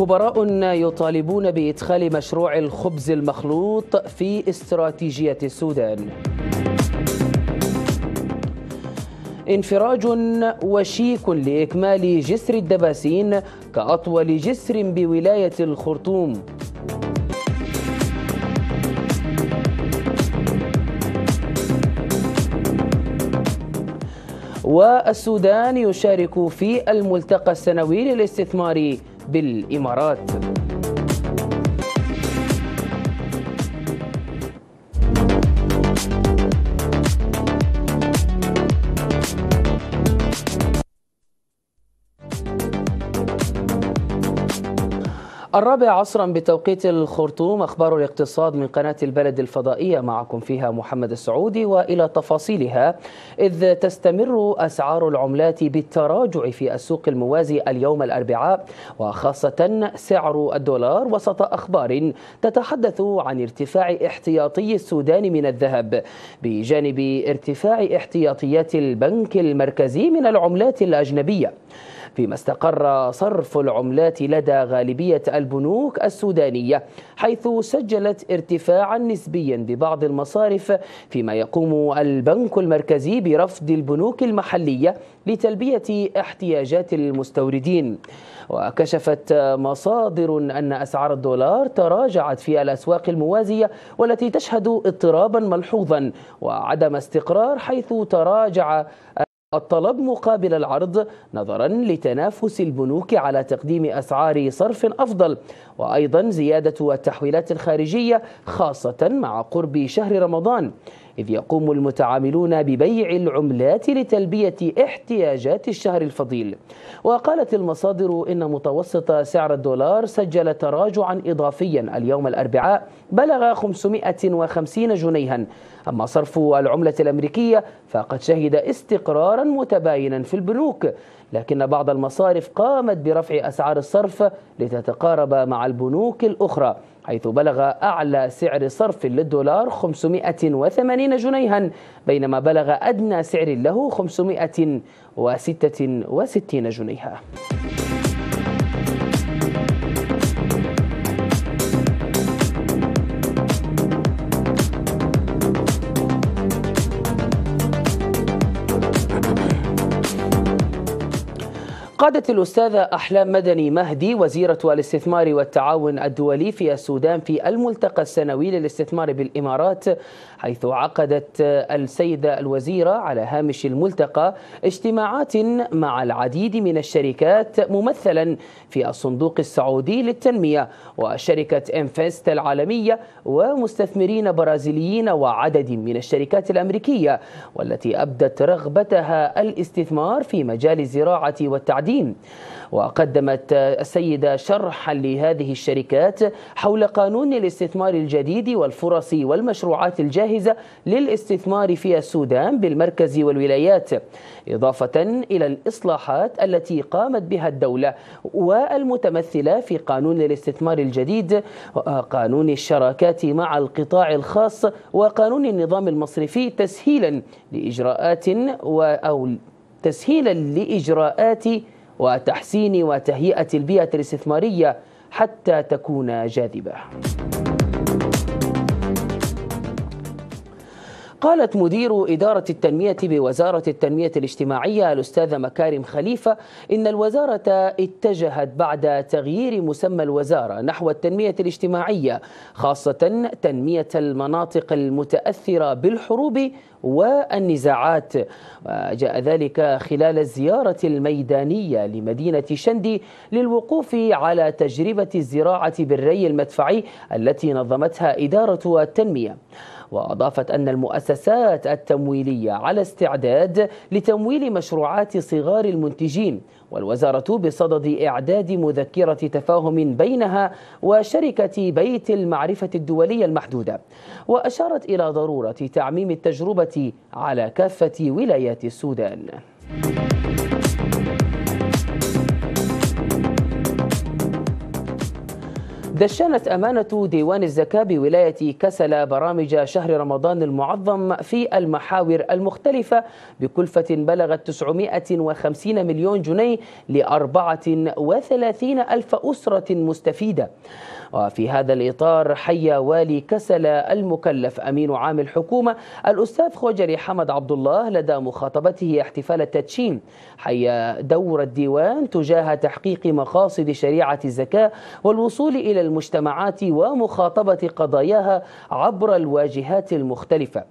خبراء يطالبون بإدخال مشروع الخبز المخلوط في استراتيجية السودان انفراج وشيك لإكمال جسر الدباسين كأطول جسر بولاية الخرطوم والسودان يشارك في الملتقى السنوي للاستثمار بالإمارات الرابع عصرا بتوقيت الخرطوم أخبار الاقتصاد من قناة البلد الفضائية معكم فيها محمد السعودي وإلى تفاصيلها إذ تستمر أسعار العملات بالتراجع في السوق الموازي اليوم الأربعاء وخاصة سعر الدولار وسط أخبار تتحدث عن ارتفاع احتياطي السودان من الذهب بجانب ارتفاع احتياطيات البنك المركزي من العملات الأجنبية فيما استقر صرف العملات لدى غالبية البنوك السودانية حيث سجلت ارتفاعا نسبيا ببعض المصارف فيما يقوم البنك المركزي برفض البنوك المحلية لتلبية احتياجات المستوردين وكشفت مصادر أن أسعار الدولار تراجعت في الأسواق الموازية والتي تشهد اضطرابا ملحوظا وعدم استقرار حيث تراجع الطلب مقابل العرض نظرا لتنافس البنوك على تقديم اسعار صرف افضل وايضا زياده التحويلات الخارجيه خاصه مع قرب شهر رمضان إذ يقوم المتعاملون ببيع العملات لتلبية احتياجات الشهر الفضيل وقالت المصادر إن متوسط سعر الدولار سجل تراجعا إضافيا اليوم الأربعاء بلغ 550 جنيها أما صرف العملة الأمريكية فقد شهد استقرارا متباينا في البنوك لكن بعض المصارف قامت برفع أسعار الصرف لتتقارب مع البنوك الأخرى حيث بلغ أعلى سعر صرف للدولار 580 جنيها بينما بلغ أدنى سعر له 566 جنيها قادت الأستاذة أحلام مدني مهدي وزيرة الاستثمار والتعاون الدولي في السودان في الملتقى السنوي للاستثمار بالإمارات حيث عقدت السيدة الوزيرة على هامش الملتقى اجتماعات مع العديد من الشركات ممثلا في الصندوق السعودي للتنمية وشركة انفست العالمية ومستثمرين برازيليين وعدد من الشركات الأمريكية والتي أبدت رغبتها الاستثمار في مجال الزراعة والتعديل القديم وقدمت السيدة شرحا لهذه الشركات حول قانون الاستثمار الجديد والفرص والمشروعات الجاهزة للاستثمار في السودان بالمركز والولايات إضافة إلى الإصلاحات التي قامت بها الدولة والمتمثلة في قانون الاستثمار الجديد وقانون الشراكات مع القطاع الخاص وقانون النظام المصرفي تسهيلا لإجراءات و أو تسهيلا لإجراءات وتحسين وتهيئة البيئة الاستثمارية حتى تكون جاذبة قالت مدير إدارة التنمية بوزارة التنمية الاجتماعية الأستاذة مكارم خليفة إن الوزارة اتجهت بعد تغيير مسمى الوزارة نحو التنمية الاجتماعية خاصة تنمية المناطق المتأثرة بالحروب والنزاعات جاء ذلك خلال الزيارة الميدانية لمدينة شندي للوقوف على تجربة الزراعة بالري المدفعي التي نظمتها إدارة التنمية وأضافت أن المؤسسات التمويلية على استعداد لتمويل مشروعات صغار المنتجين والوزارة بصدد إعداد مذكرة تفاهم بينها وشركة بيت المعرفة الدولية المحدودة وأشارت إلى ضرورة تعميم التجربة على كافة ولايات السودان. دشنت أمانة ديوان الزكاة بولاية كسل برامج شهر رمضان المعظم في المحاور المختلفة بكلفة بلغت 950 مليون جنيه ل 34 ألف أسرة مستفيدة وفي هذا الإطار حيا والي كسل المكلف أمين عام الحكومة الأستاذ خوجري حمد عبد الله لدى مخاطبته احتفال التدشين حيا دور الديوان تجاه تحقيق مقاصد شريعة الزكاة والوصول إلى المجتمعات ومخاطبة قضاياها عبر الواجهات المختلفة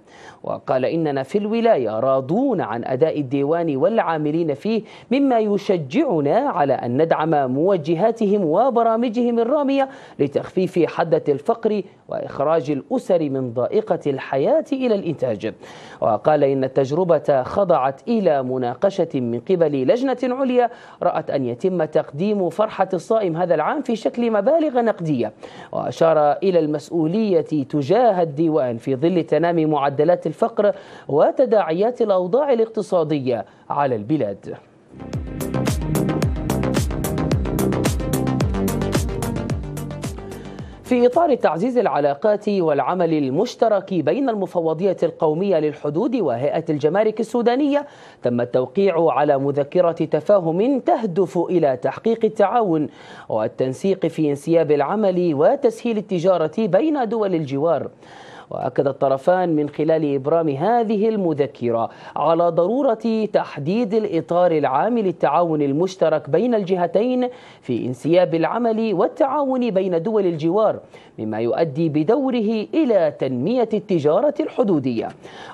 وقال إننا في الولاية راضون عن أداء الديوان والعاملين فيه مما يشجعنا على أن ندعم موجهاتهم وبرامجهم الرامية لتخفيف حدة الفقر وإخراج الأسر من ضائقة الحياة إلى الإنتاج وقال إن التجربة خضعت إلى مناقشة من قبل لجنة عليا رأت أن يتم تقديم فرحة الصائم هذا العام في شكل مبالغ نقدية السعودية وأشار إلى المسؤولية تجاه الديوان في ظل تنامي معدلات الفقر وتداعيات الأوضاع الاقتصادية على البلاد في إطار تعزيز العلاقات والعمل المشترك بين المفوضية القومية للحدود وهيئة الجمارك السودانية تم التوقيع على مذكرة تفاهم تهدف إلى تحقيق التعاون والتنسيق في انسياب العمل وتسهيل التجارة بين دول الجوار واكد الطرفان من خلال ابرام هذه المذكره على ضروره تحديد الاطار العام للتعاون المشترك بين الجهتين في انسياب العمل والتعاون بين دول الجوار مما يؤدي بدوره إلى تنمية التجارة الحدودية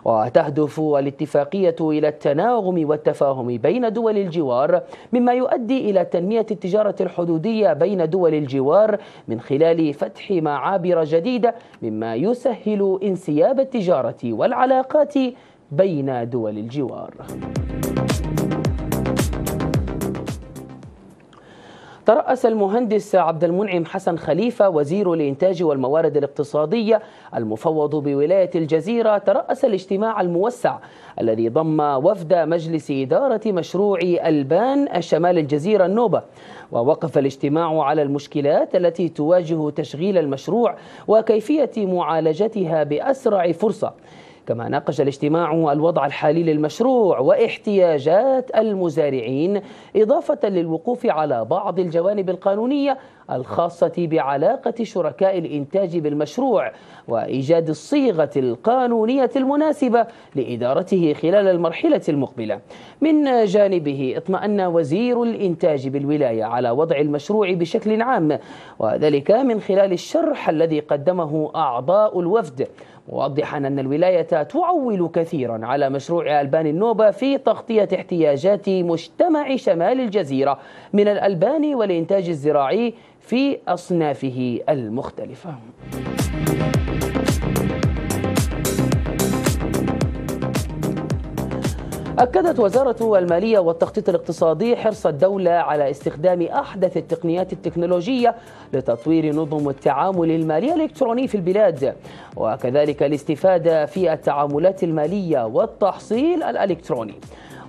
وتهدف الاتفاقية إلى التناغم والتفاهم بين دول الجوار مما يؤدي إلى تنمية التجارة الحدودية بين دول الجوار من خلال فتح معابر جديدة مما يسهل انسياب التجارة والعلاقات بين دول الجوار ترأس المهندس عبد المنعم حسن خليفة وزير الإنتاج والموارد الاقتصادية المفوض بولاية الجزيرة ترأس الاجتماع الموسع الذي ضم وفد مجلس إدارة مشروع ألبان شمال الجزيرة النوبة ووقف الاجتماع على المشكلات التي تواجه تشغيل المشروع وكيفية معالجتها بأسرع فرصة كما ناقش الاجتماع الوضع الحالي للمشروع واحتياجات المزارعين إضافة للوقوف على بعض الجوانب القانونية الخاصة بعلاقة شركاء الإنتاج بالمشروع وإيجاد الصيغة القانونية المناسبة لإدارته خلال المرحلة المقبلة من جانبه اطمأن وزير الإنتاج بالولاية على وضع المشروع بشكل عام وذلك من خلال الشرح الذي قدمه أعضاء الوفد موضحا أن الولاية تعول كثيرا على مشروع ألبان النوبة في تغطية احتياجات مجتمع شمال الجزيرة من الألبان والإنتاج الزراعي في أصنافه المختلفة. أكدت وزارة المالية والتخطيط الاقتصادي حرص الدولة على استخدام أحدث التقنيات التكنولوجية لتطوير نظم التعامل المالي الإلكتروني في البلاد وكذلك الاستفادة في التعاملات المالية والتحصيل الإلكتروني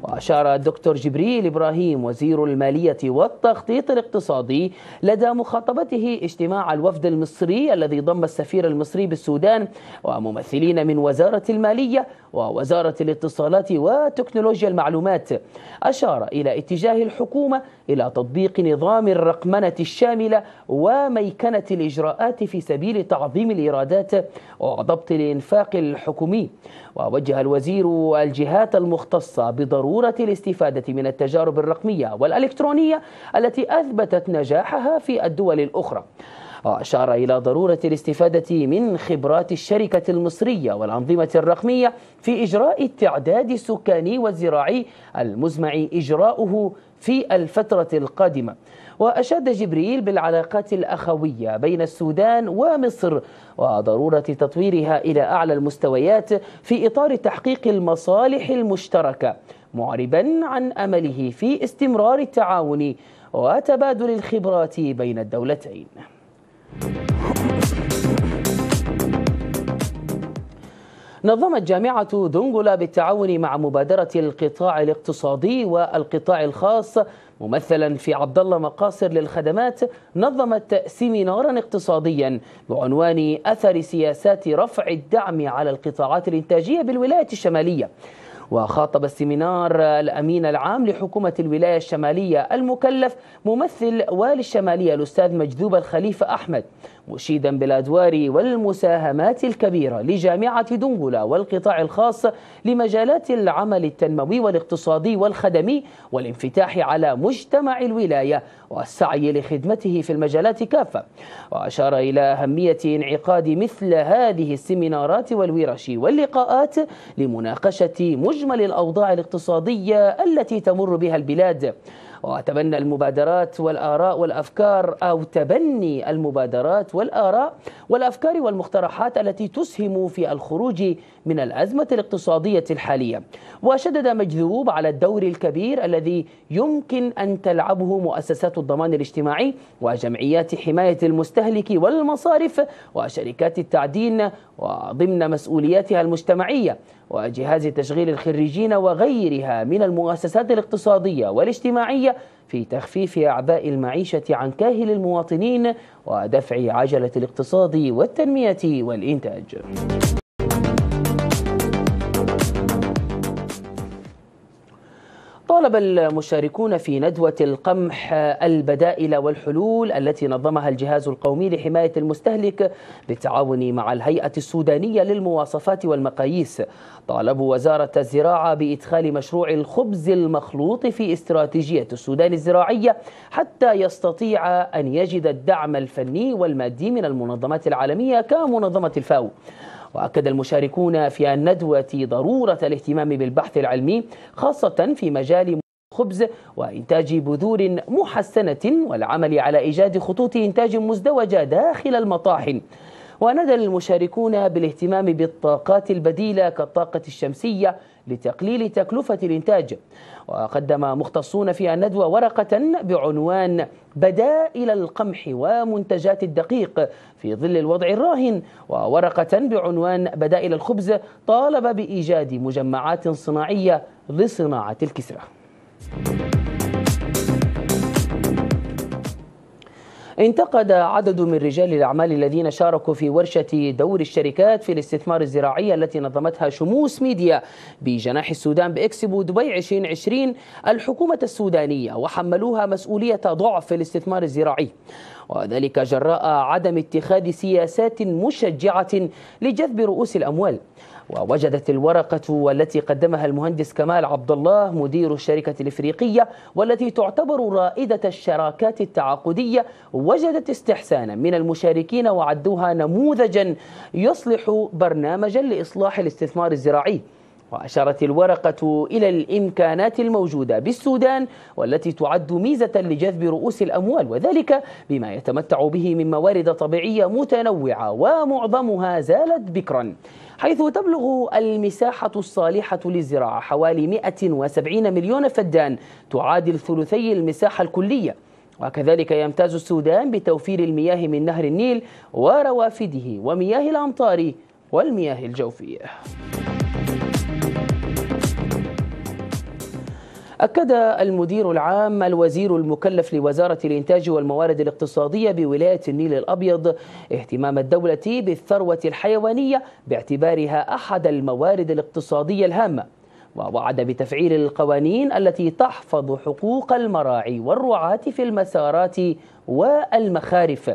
وأشار الدكتور جبريل إبراهيم وزير المالية والتخطيط الاقتصادي لدى مخاطبته اجتماع الوفد المصري الذي ضم السفير المصري بالسودان وممثلين من وزارة المالية ووزارة الاتصالات وتكنولوجيا المعلومات أشار إلى اتجاه الحكومة إلى تطبيق نظام الرقمنة الشاملة وميكنة الإجراءات في سبيل تعظيم الإيرادات وضبط الإنفاق الحكومي ووجه الوزير الجهات المختصة بضرورة الاستفادة من التجارب الرقمية والإلكترونية التي أثبتت نجاحها في الدول الأخرى وأشار إلى ضرورة الاستفادة من خبرات الشركة المصرية والأنظمة الرقمية في إجراء التعداد السكاني والزراعي المزمع إجراؤه في الفترة القادمة وأشاد جبريل بالعلاقات الأخوية بين السودان ومصر وضرورة تطويرها إلى أعلى المستويات في إطار تحقيق المصالح المشتركة معربا عن أمله في استمرار التعاون وتبادل الخبرات بين الدولتين نظمت جامعة دونغولا بالتعاون مع مبادرة القطاع الاقتصادي والقطاع الخاص ممثلا في عبد الله مقاصر للخدمات نظمت سيمينارا اقتصاديا بعنوان أثر سياسات رفع الدعم على القطاعات الإنتاجية بالولاية الشمالية وخاطب السيمينار الأمين العام لحكومة الولاية الشمالية المكلف ممثل والي الشمالية الأستاذ مجذوب الخليفة أحمد مشيدا بالادوار والمساهمات الكبيره لجامعه دنجله والقطاع الخاص لمجالات العمل التنموي والاقتصادي والخدمي والانفتاح على مجتمع الولايه والسعي لخدمته في المجالات كافه واشار الى اهميه انعقاد مثل هذه السيمينارات والورش واللقاءات لمناقشه مجمل الاوضاع الاقتصاديه التي تمر بها البلاد وتبنى المبادرات والآراء والأفكار أو تبني المبادرات والآراء والأفكار والمقترحات التي تسهم في الخروج من الأزمة الاقتصادية الحالية وشدد مجذوب على الدور الكبير الذي يمكن أن تلعبه مؤسسات الضمان الاجتماعي وجمعيات حماية المستهلك والمصارف وشركات التعدين وضمن مسؤولياتها المجتمعية وجهاز تشغيل الخريجين وغيرها من المؤسسات الاقتصادية والاجتماعية في تخفيف أعباء المعيشة عن كاهل المواطنين ودفع عجلة الاقتصاد والتنمية والإنتاج طالب المشاركون في ندوة القمح البدائل والحلول التي نظمها الجهاز القومي لحماية المستهلك بالتعاون مع الهيئة السودانية للمواصفات والمقاييس طالبوا وزارة الزراعة بإدخال مشروع الخبز المخلوط في استراتيجية السودان الزراعية حتى يستطيع أن يجد الدعم الفني والمادي من المنظمات العالمية كمنظمة الفاو وأكد المشاركون في الندوة ضرورة الاهتمام بالبحث العلمي خاصة في مجال الخبز وإنتاج بذور محسنة والعمل على إيجاد خطوط إنتاج مزدوجة داخل المطاحن وندى المشاركون بالاهتمام بالطاقات البديلة كالطاقة الشمسية لتقليل تكلفة الإنتاج وقدم مختصون في الندوة ورقة بعنوان بدائل القمح ومنتجات الدقيق في ظل الوضع الراهن وورقة بعنوان بدائل الخبز طالب بإيجاد مجمعات صناعية لصناعة الكسرة انتقد عدد من رجال الأعمال الذين شاركوا في ورشة دور الشركات في الاستثمار الزراعي التي نظمتها شموس ميديا بجناح السودان بإكسبو دبي 2020 الحكومة السودانية وحملوها مسؤولية ضعف الاستثمار الزراعي وذلك جراء عدم اتخاذ سياسات مشجعة لجذب رؤوس الأموال ووجدت الورقة والتي قدمها المهندس كمال عبد الله مدير الشركة الإفريقية والتي تعتبر رائدة الشراكات التعاقدية وجدت استحسانا من المشاركين وعدوها نموذجا يصلح برنامجا لإصلاح الاستثمار الزراعي وأشارت الورقة إلى الإمكانات الموجودة بالسودان والتي تعد ميزة لجذب رؤوس الأموال وذلك بما يتمتع به من موارد طبيعية متنوعة ومعظمها زالت بكرا حيث تبلغ المساحة الصالحة للزراعة حوالي 170 مليون فدان تعادل ثلثي المساحة الكلية وكذلك يمتاز السودان بتوفير المياه من نهر النيل وروافده ومياه الأمطار والمياه الجوفية أكد المدير العام الوزير المكلف لوزارة الإنتاج والموارد الاقتصادية بولاية النيل الأبيض اهتمام الدولة بالثروة الحيوانية باعتبارها أحد الموارد الاقتصادية الهامة ووعد بتفعيل القوانين التي تحفظ حقوق المراعي والرعاة في المسارات والمخارف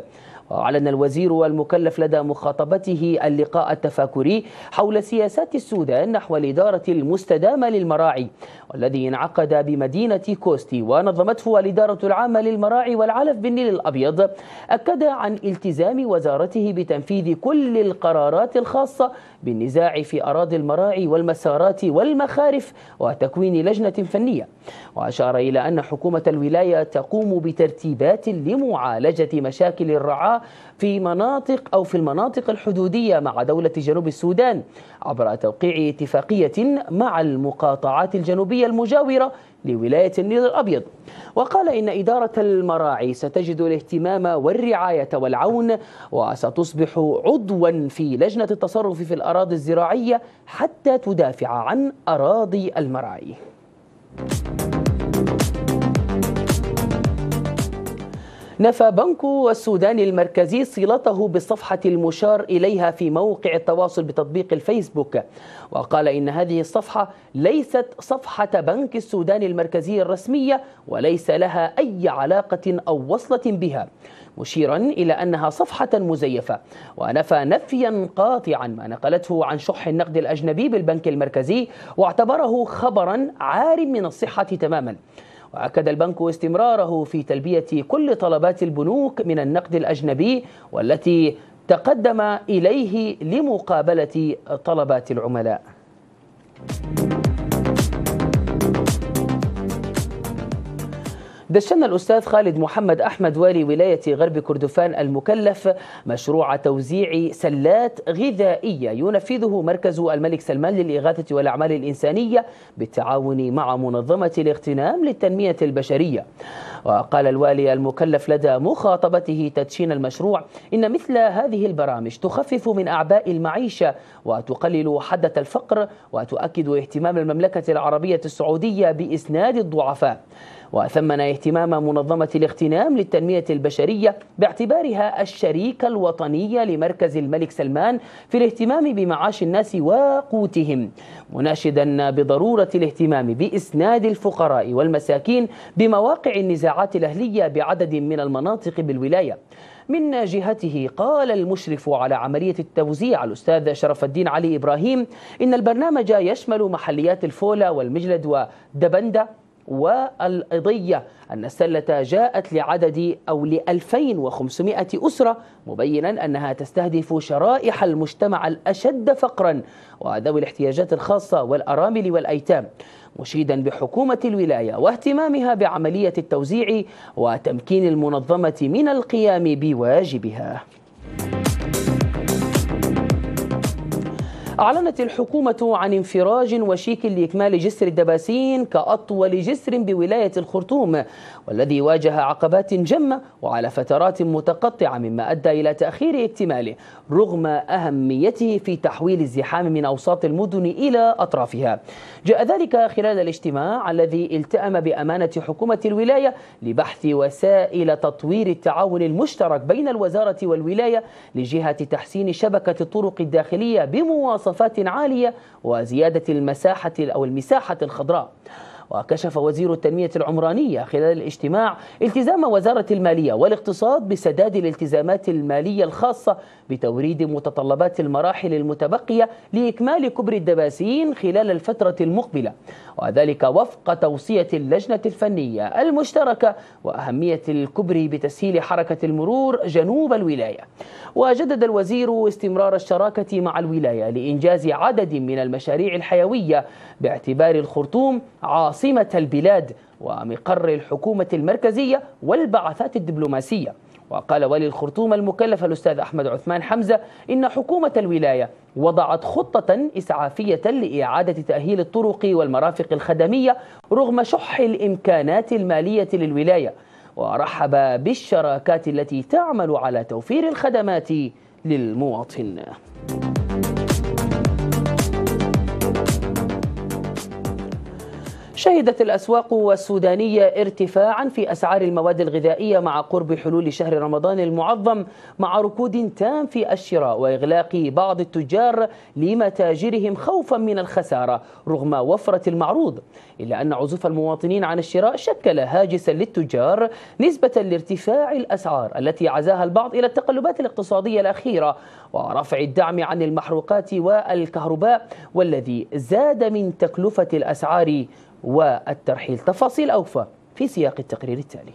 ان الوزير والمكلف لدى مخاطبته اللقاء التفاكري حول سياسات السودان نحو الإدارة المستدامة للمراعي والذي انعقد بمدينة كوستي ونظمته الإدارة العامة للمراعي والعلف بالنيل الأبيض أكد عن التزام وزارته بتنفيذ كل القرارات الخاصة بالنزاع في أراضي المراعي والمسارات والمخارف وتكوين لجنة فنية وأشار إلى أن حكومة الولاية تقوم بترتيبات لمعالجة مشاكل الرعاة في مناطق أو في المناطق الحدودية مع دولة جنوب السودان عبر توقيع اتفاقية مع المقاطعات الجنوبية المجاورة لولاية النيل الأبيض وقال إن إدارة المراعي ستجد الاهتمام والرعاية والعون وستصبح عضوا في لجنة التصرف في الأراضي الزراعية حتى تدافع عن أراضي المراعي نفى بنك السودان المركزي صلته بالصفحة المشار إليها في موقع التواصل بتطبيق الفيسبوك وقال إن هذه الصفحة ليست صفحة بنك السودان المركزي الرسمية وليس لها أي علاقة أو وصلة بها مشيرا إلى أنها صفحة مزيفة ونفى نفيا قاطعا ما نقلته عن شح النقد الأجنبي بالبنك المركزي واعتبره خبرا عار من الصحة تماما وأكد البنك استمراره في تلبية كل طلبات البنوك من النقد الأجنبي والتي تقدم إليه لمقابلة طلبات العملاء. دشن الأستاذ خالد محمد أحمد والي ولاية غرب كردفان المكلف مشروع توزيع سلات غذائية ينفذه مركز الملك سلمان للإغاثة والأعمال الإنسانية بالتعاون مع منظمة الاغتنام للتنمية البشرية وقال الوالي المكلف لدى مخاطبته تدشين المشروع إن مثل هذه البرامج تخفف من أعباء المعيشة وتقلل حدة الفقر وتؤكد اهتمام المملكة العربية السعودية بإسناد الضعفاء وثمن اهتمام منظمة الاغتنام للتنمية البشرية باعتبارها الشريك الوطني لمركز الملك سلمان في الاهتمام بمعاش الناس وقوتهم مناشدا بضرورة الاهتمام بإسناد الفقراء والمساكين بمواقع النزاعات الأهلية بعدد من المناطق بالولاية من جهته قال المشرف على عملية التوزيع الأستاذ شرف الدين علي إبراهيم إن البرنامج يشمل محليات الفولا والمجلد ودبندة والقضية أن السلة جاءت لعدد أو ل 2500 أسرة مبينا أنها تستهدف شرائح المجتمع الأشد فقرا وذوي الاحتياجات الخاصة والأرامل والأيتام مشيدا بحكومة الولاية واهتمامها بعملية التوزيع وتمكين المنظمة من القيام بواجبها. أعلنت الحكومة عن انفراج وشيك لإكمال جسر الدباسين كأطول جسر بولاية الخرطوم والذي واجه عقبات جمة وعلى فترات متقطعة مما أدى إلى تأخير اكتماله رغم أهميته في تحويل الزحام من أوساط المدن إلى أطرافها جاء ذلك خلال الاجتماع الذي التأم بأمانة حكومة الولاية لبحث وسائل تطوير التعاون المشترك بين الوزارة والولاية لجهة تحسين شبكة الطرق الداخلية بمواصلة مواصفات عالية وزيادة المساحة أو المساحة الخضراء وكشف وزير التنمية العمرانية خلال الاجتماع التزام وزارة المالية والاقتصاد بسداد الالتزامات المالية الخاصة بتوريد متطلبات المراحل المتبقية لإكمال كبر الدباسين خلال الفترة المقبلة وذلك وفق توصية اللجنة الفنية المشتركة وأهمية الكبر بتسهيل حركة المرور جنوب الولاية وجدد الوزير استمرار الشراكة مع الولاية لإنجاز عدد من المشاريع الحيوية باعتبار الخرطوم عاصمة عاصمة البلاد ومقر الحكومة المركزية والبعثات الدبلوماسية وقال ولي الخرطوم المكلف الأستاذ أحمد عثمان حمزة إن حكومة الولاية وضعت خطة إسعافية لإعادة تأهيل الطرق والمرافق الخدمية رغم شح الإمكانات المالية للولاية ورحب بالشراكات التي تعمل على توفير الخدمات للمواطن شهدت الأسواق السودانية ارتفاعا في أسعار المواد الغذائية مع قرب حلول شهر رمضان المعظم مع ركود تام في الشراء وإغلاق بعض التجار لمتاجرهم خوفا من الخسارة رغم وفرة المعروض إلا أن عزوف المواطنين عن الشراء شكل هاجسا للتجار نسبة لارتفاع الأسعار التي عزاها البعض إلى التقلبات الاقتصادية الأخيرة ورفع الدعم عن المحروقات والكهرباء والذي زاد من تكلفة الأسعار والترحيل تفاصيل أوفى في سياق التقرير التالي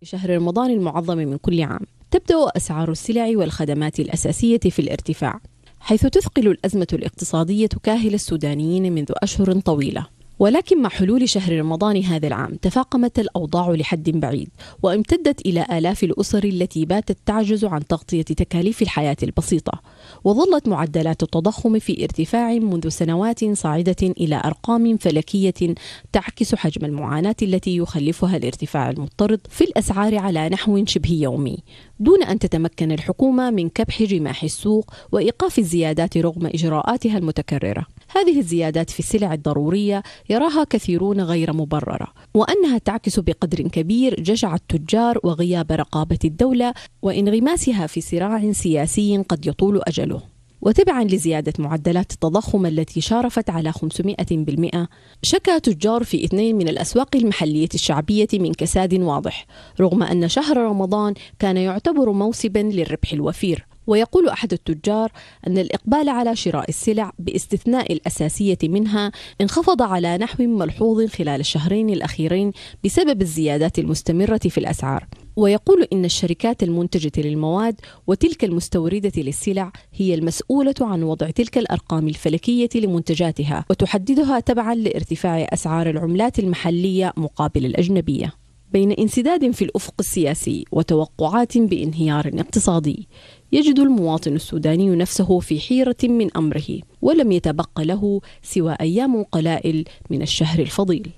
في شهر رمضان المعظم من كل عام تبدأ أسعار السلع والخدمات الأساسية في الارتفاع حيث تثقل الأزمة الاقتصادية كاهل السودانيين منذ أشهر طويلة ولكن مع حلول شهر رمضان هذا العام تفاقمت الأوضاع لحد بعيد وامتدت إلى آلاف الأسر التي باتت تعجز عن تغطية تكاليف الحياة البسيطة وظلت معدلات التضخم في ارتفاع منذ سنوات صاعدة إلى أرقام فلكية تعكس حجم المعاناة التي يخلفها الارتفاع المضطرد في الأسعار على نحو شبه يومي دون أن تتمكن الحكومة من كبح جماح السوق وإيقاف الزيادات رغم إجراءاتها المتكررة هذه الزيادات في السلع الضرورية يراها كثيرون غير مبررة وأنها تعكس بقدر كبير جشع التجار وغياب رقابة الدولة وانغماسها في صراع سياسي قد يطول أجل أجله وتبعا لزيادة معدلات التضخم التي شارفت على 500% شكى تجار في اثنين من الأسواق المحلية الشعبية من كساد واضح رغم أن شهر رمضان كان يعتبر موسبا للربح الوفير ويقول أحد التجار أن الإقبال على شراء السلع باستثناء الأساسية منها انخفض على نحو ملحوظ خلال الشهرين الأخيرين بسبب الزيادات المستمرة في الأسعار ويقول إن الشركات المنتجة للمواد وتلك المستوردة للسلع هي المسؤولة عن وضع تلك الأرقام الفلكية لمنتجاتها وتحددها تبعا لارتفاع أسعار العملات المحلية مقابل الأجنبية. بين انسداد في الأفق السياسي وتوقعات بانهيار اقتصادي، يجد المواطن السوداني نفسه في حيرة من أمره، ولم يتبق له سوى أيام قلائل من الشهر الفضيل.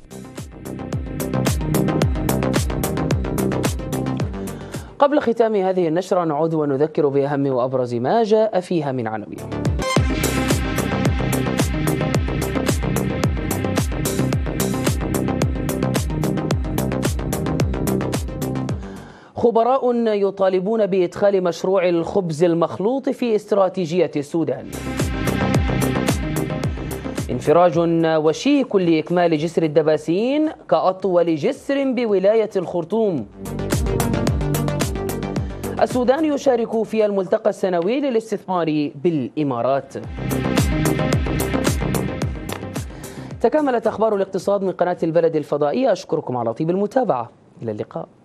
thank you قبل ختام هذه النشرة نعود ونذكر بأهم وأبرز ما جاء فيها من عناوين خبراء يطالبون بإدخال مشروع الخبز المخلوط في استراتيجية السودان انفراج وشيك لإكمال جسر الدباسين كأطول جسر بولاية الخرطوم السودان يشارك في الملتقى السنوي للاستثمار بالإمارات تكاملت أخبار الاقتصاد من قناة البلد الفضائية أشكركم على طيب المتابعة إلى اللقاء